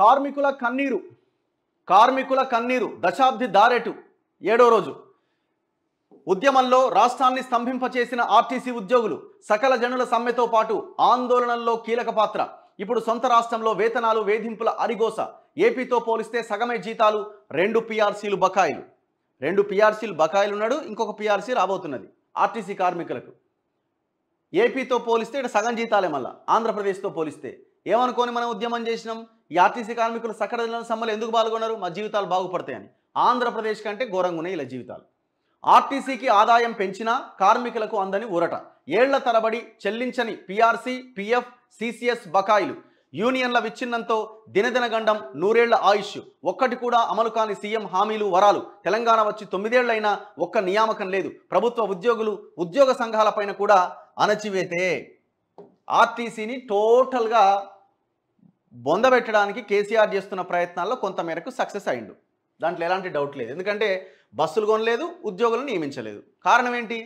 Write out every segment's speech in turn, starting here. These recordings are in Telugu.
కార్మికుల కన్నీరు కార్మికుల కన్నీరు దశాబ్ది దారెటు ఏడో రోజు ఉద్యమంలో రాష్ట్రాన్ని స్తంభింపచేసిన ఆర్టీసీ ఉద్యోగులు సకల జనుల సమ్మెతో పాటు ఆందోళనల్లో కీలక పాత్ర ఇప్పుడు సొంత రాష్ట్రంలో వేతనాలు వేధింపుల అరిగోస ఏపీతో పోలిస్తే సగమే జీతాలు రెండు పీఆర్సీలు బకాయిలు రెండు పీఆర్సీలు ఉన్నాడు ఇంకొక పీఆర్సీ రాబోతున్నది ఆర్టీసీ కార్మికులకు ఏపీతో పోలిస్తే సగం జీతాలే మళ్ళా ఆంధ్రప్రదేశ్తో పోలిస్తే ఏమనుకొని మనం ఉద్యమం చేసినాం ఈ ఆర్టీసీ కార్మికులు సకల సమ్మలు ఎందుకు పాల్గొన్నారు మా జీవితాలు బాగుపడతాయని ఆంధ్రప్రదేశ్ కంటే ఘోరంగా ఉన్నాయి ఇలా జీవితాలు ఆర్టీసీకి ఆదాయం పెంచినా కార్మికులకు అందని ఊరట ఏళ్ల తరబడి చెల్లించని పిఆర్సీ పీఎఫ్ సిసిఎస్ బకాయిలు యూనియన్ల విచ్ఛిన్నంతో దినదిన గండం నూరేళ్ల ఆయుష్ ఒక్కటి కూడా అమలు కాని సీఎం హామీలు వరాలు తెలంగాణ వచ్చి తొమ్మిదేళ్లైనా ఒక్క నియామకం లేదు ప్రభుత్వ ఉద్యోగులు ఉద్యోగ సంఘాలపైన కూడా అణచివేతే ఆర్టీసీని టోటల్గా బొందబెట్టడానికి కేసీఆర్ చేస్తున్న ప్రయత్నాల్లో కొంతమేరకు సక్సెస్ అయిండు దాంట్లో ఎలాంటి డౌట్ లేదు ఎందుకంటే బస్సులు కొనలేదు ఉద్యోగులను నియమించలేదు కారణం ఏంటి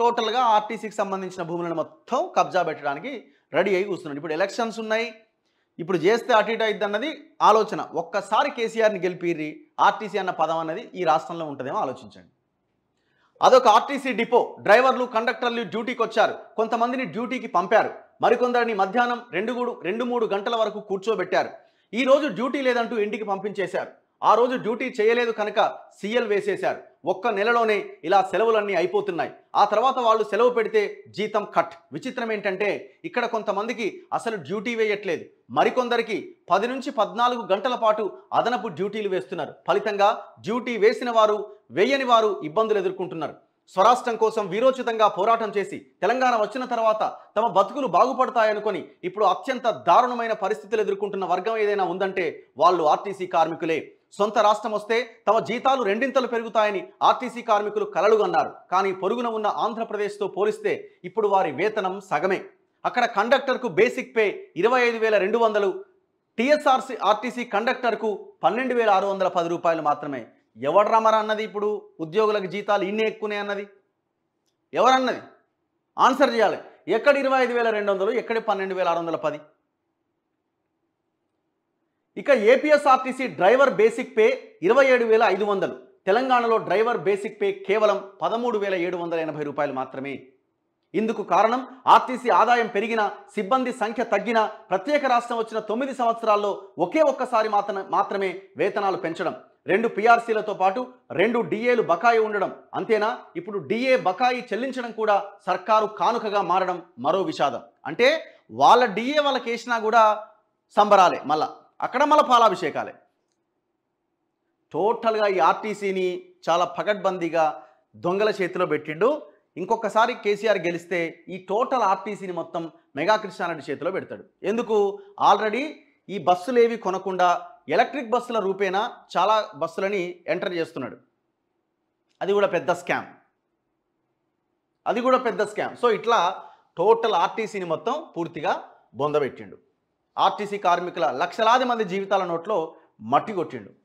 టోటల్గా ఆర్టీసీకి సంబంధించిన భూములను మొత్తం కబ్జా పెట్టడానికి రెడీ అయి కూర్చున్నాడు ఇప్పుడు ఎలక్షన్స్ ఉన్నాయి ఇప్పుడు చేస్తే అటు ఇటు అయింది అన్నది ఆలోచన ఒక్కసారి కేసీఆర్ని గెలిపిర్రి ఆర్టీసీ అన్న పదం అన్నది ఈ రాష్ట్రంలో ఉంటుందేమో ఆలోచించండి అదొక ఆర్టీసీ డిపో డ్రైవర్లు కండక్టర్లు డ్యూటీకి వచ్చారు కొంతమందిని డ్యూటీకి పంపారు మరికొందరిని మధ్యాహ్నం రెండు రెండు మూడు గంటల వరకు కూర్చోబెట్టారు ఈ రోజు డ్యూటీ లేదంటూ ఇంటికి పంపించేశారు ఆ రోజు డ్యూటీ చేయలేదు కనుక సీఎల్ వేసేశారు ఒక్క నెలలోనే ఇలా సెలవులన్నీ అయిపోతున్నాయి ఆ తర్వాత వాళ్ళు సెలవు పెడితే జీతం కట్ విచిత్రం ఏంటంటే ఇక్కడ కొంతమందికి అసలు డ్యూటీ వేయట్లేదు మరికొందరికి పది నుంచి పద్నాలుగు గంటల పాటు అదనపు డ్యూటీలు వేస్తున్నారు ఫలితంగా డ్యూటీ వేసిన వారు వేయని వారు ఇబ్బందులు ఎదుర్కొంటున్నారు స్వరాష్ట్రం కోసం వీరోచితంగా పోరాటం చేసి తెలంగాణ వచ్చిన తర్వాత తమ బతుకులు బాగుపడతాయనుకొని ఇప్పుడు అత్యంత దారుణమైన పరిస్థితులు ఎదుర్కొంటున్న వర్గం ఏదైనా ఉందంటే వాళ్ళు ఆర్టీసీ కార్మికులే సొంత రాష్ట్రం వస్తే తమ జీతాలు రెండింతలు పెరుగుతాయని ఆర్టీసీ కార్మికులు కలలుగన్నారు కానీ పొరుగున ఉన్న ఆంధ్రప్రదేశ్తో పోలిస్తే ఇప్పుడు వారి వేతనం సగమే అక్కడ కండక్టర్కు బేసిక్ పే ఇరవై ఐదు వేల రెండు వందలు ఆర్టీసీ కండక్టర్కు పన్నెండు వేల ఆరు వందల పది రూపాయలు మాత్రమే ఎవడు రమర అన్నది ఇప్పుడు ఉద్యోగులకు జీతాలు ఇన్ని ఎక్కువనే అన్నది ఎవరన్నది ఆన్సర్ చేయాలి ఎక్కడ ఇరవై ఐదు వేల రెండు వందలు ఎక్కడ పన్నెండు వేల ఆరు వందల పది ఇక ఏపీఎస్ఆర్టీసీ డ్రైవర్ బేసిక్ పే ఇరవై ఏడు వేల ఐదు వందలు తెలంగాణలో డ్రైవర్ బేసిక్ పే కేవలం పదమూడు వేల ఏడు వందల ఎనభై రూపాయలు మాత్రమే ఇందుకు కారణం ఆర్టీసీ ఆదాయం పెరిగిన సిబ్బంది సంఖ్య తగ్గిన ప్రత్యేక రాష్ట్రం వచ్చిన తొమ్మిది సంవత్సరాల్లో ఒకే ఒక్కసారి మాత్రమే వేతనాలు పెంచడం రెండు పిఆర్సీలతో పాటు రెండు డిఏలు బకాయి ఉండడం అంతేనా ఇప్పుడు డిఏ బకాయి చెల్లించడం కూడా సర్కారు కానుకగా మారడం మరో విషాదం అంటే వాళ్ళ డిఏ వాళ్ళకి వేసినా కూడా సంబరాలే మళ్ళా అక్కడ మళ్ళా పాలాభిషేకాలే టోటల్గా ఈ ఆర్టీసీని చాలా పగడ్బందీగా దొంగల చేతిలో పెట్టిండు ఇంకొకసారి కేసీఆర్ గెలిస్తే ఈ టోటల్ ఆర్టీసీని మొత్తం మెగా కృష్ణారెడ్డి చేతిలో పెడతాడు ఎందుకు ఆల్రెడీ ఈ బస్సులేవి కొనకుండా ఎలక్ట్రిక్ బస్సుల రూపేణా చాలా బస్సులని ఎంటర్ చేస్తున్నాడు అది కూడా పెద్ద స్కామ్ అది కూడా పెద్ద స్కామ్ సో ఇట్లా టోటల్ ఆర్టీసీని మొత్తం పూర్తిగా బొందబెట్టిండు ఆర్టీసీ కార్మికుల లక్షలాది మంది జీవితాల నోట్లో మట్టి కొట్టిండు